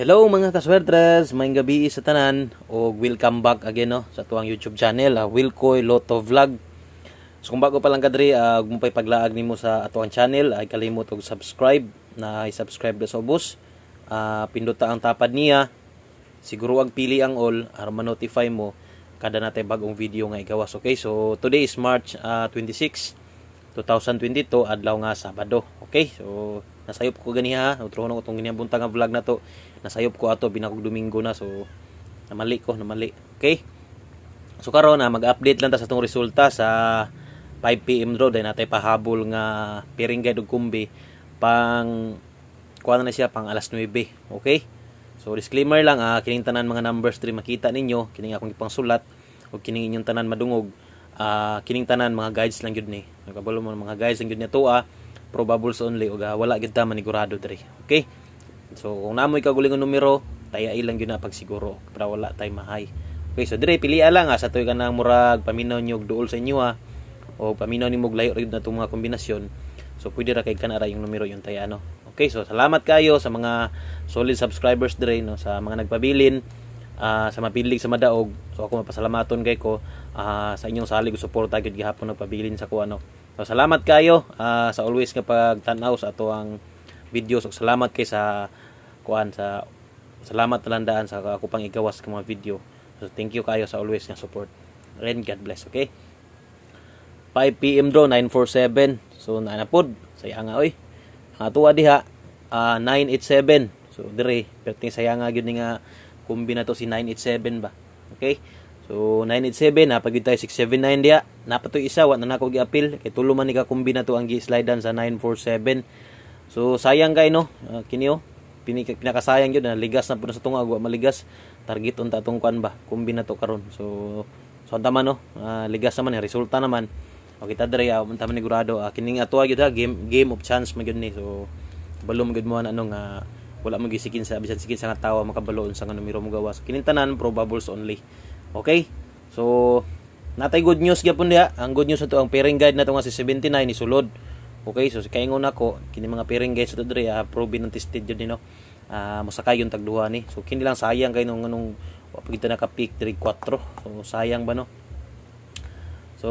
Hello mga kaswertres, maayong gabi sa tanan o welcome back again no sa tuwang YouTube channel uh, ah, Wilcoy Lotto Vlog. So kung bago pa lang kadri, uh, ah, gumpay paglaag nimo sa atuang channel, ay kalimot og subscribe na i-subscribe sa ubos. Uh, ah, pindot ang tapad niya. Siguro ang pili ang all aron ma-notify mo kada natay bagong video nga igawas. Okay, so today is March uh, 26, 2022 adlaw nga Sabado. Okay, so nasayop ko ganiha utro ko tong giniabong nga vlog na to nasayop ko ato binakog domingo na so namali ko namali okay so karon na ah, mag-update lang ta sa tong resulta sa 5 pm draw dahil natay pahabol nga piringgay og kumbi pang kuha na, siya pang alas 9 okay so disclaimer lang ah kining tanan mga numbers diri makita ninyo kining akong ipangsulat sulat o kining inyong tanan madungog uh, kining tanan mga guides lang gyud ni nagabalo mo mga guides lang gyud ni to ah probables only og uh, wala gyud ta manigurado diri okay so kung namoy kagulingon numero taya ilang gyud na pagsiguro para wala tay mahay okay so diri pili lang ha ah, sa tuig kanang murag paminaw niyo duol sa inyo ha ah, o paminaw nimo og layo gyud na mga kombinasyon so pwede ra kay kanara yung numero yung taya no okay so salamat kayo sa mga solid subscribers diri no sa mga nagpabilin uh, sa mapilig sa madaog so ako mapasalamaton kay ko uh, sa inyong salig suporta gyud gihapon nagpabilin sa ko ano So salamat kayo uh, sa always nga pagtanaw sa ato ang videos ug salamat kay sa kuan sa salamat talandaan sa ako pang igawas ka mga video. So thank you kayo sa always nga support. And God bless, okay? 5 PM draw 947. So na napod saya nga oy. Ato diha uh, ah, 987. So dire perting saya nga yun nga kumbi na to si 987 ba. Okay? So 987 na pagyud tayo 679 diya. Napato isa wala na nako giapil kay tulo man ni ka kumbina ang gi-slidean sa 947. So sayang kay no uh, kini oh. pinakasayang yun na ligas na puno sa tunga wa maligas target unta tong kuan ba kumbina to karon. So so tama no uh, ligas naman yung resulta naman. Okay ta dre uh, ah, man ni gurado uh, kining atuwa gyud ha game game of chance magyud ni. So balo magyud mo ano nga uh, wala magisikin gisikin sa bisan sikin sa nga tawa makabaloon sa nga numero mo gawas. Kinintanan, probables only. Okay? So, natay good news gyapon dia. Ang good news nito ang pairing guide nato nga si 79 ni sulod. Okay, so kay ngon ako kini mga pairing guide sa diri approve ng tested jud nino. Ah, uh, mosakay yung tagduha ni. So kini lang sayang kay nung anong pagita na ka pick 4. So sayang ba no? So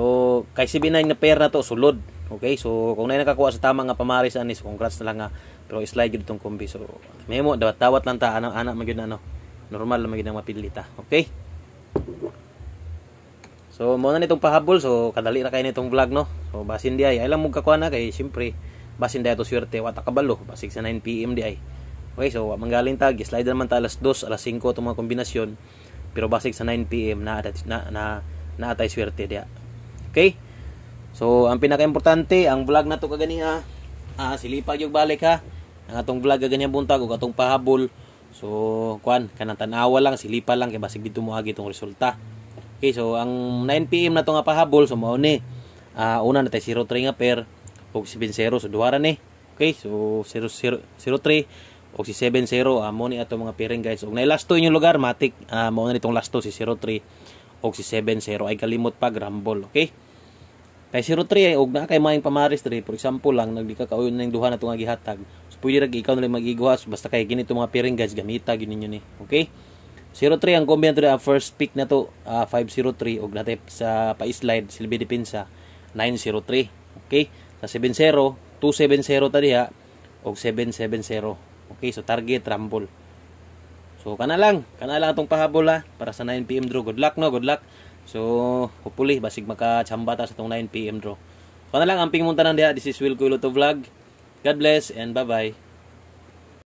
kay 79 na pair na to sulod. Okay, so kung nay nakakuha sa tama nga pamaris ani, congrats na lang nga. Pero slide jud tong kombi. So memo dawat-dawat lang ta anak-anak magyud na ano. Normal lang magyud ang mapilita. Okay? So mo na nitong pahabol so kadali ra kay nitong vlog no. So basin di ay ay lang mug kakuha na kay syempre basin di to swerte wa ta kabalo basig sa 9 PM di ay. Okay so wa manggaling tag slide naman ta alas 2 alas 5 tong mga kombinasyon pero basig sa 9 PM na na na, na atay swerte dia. Okay? So ang pinakaimportante ang vlog na nato kaganiha ah, silipag yung balik ha. Ang atong vlog ganyan buntag ug atong pahabol. So kuan kanang tan lang silipa lang kay basig dito mo agi tong resulta. Okay, so ang 9pm na to nga pahabol, so mao ni. Uh, una na tay 03 nga pair og 70 so duha ni. Okay, so 00 03 og si 70 amo uh, ni ato mga pairing guys. Og nay last to inyong lugar matik uh, mao na nitong last to si 03 og si 70 ay kalimot pa grumble, okay? Kay 03 ay og na kay maing pamaris diri. For example lang nagdi ka kauyon ning duha na to gihatag. So pwede ra ikaw na lang magiguhas basta kay ganito mga pairing guys gamita gyud ninyo ni. Okay? 0-3 ang kumbento ang ah, first pick na to uh, 5-0-3 ug natay sa pa-slide silbi depensa 9-0-3 okay sa 7-0 2-7-0 ta diha og 7-7-0 okay so target rumble so kana lang kana lang atong pahabol ha para sa 9 pm draw good luck no good luck so hopefully basig makachamba ta sa tong 9 pm draw kana lang ang pingmon tanan diha this is Will Kuilo to vlog God bless and bye bye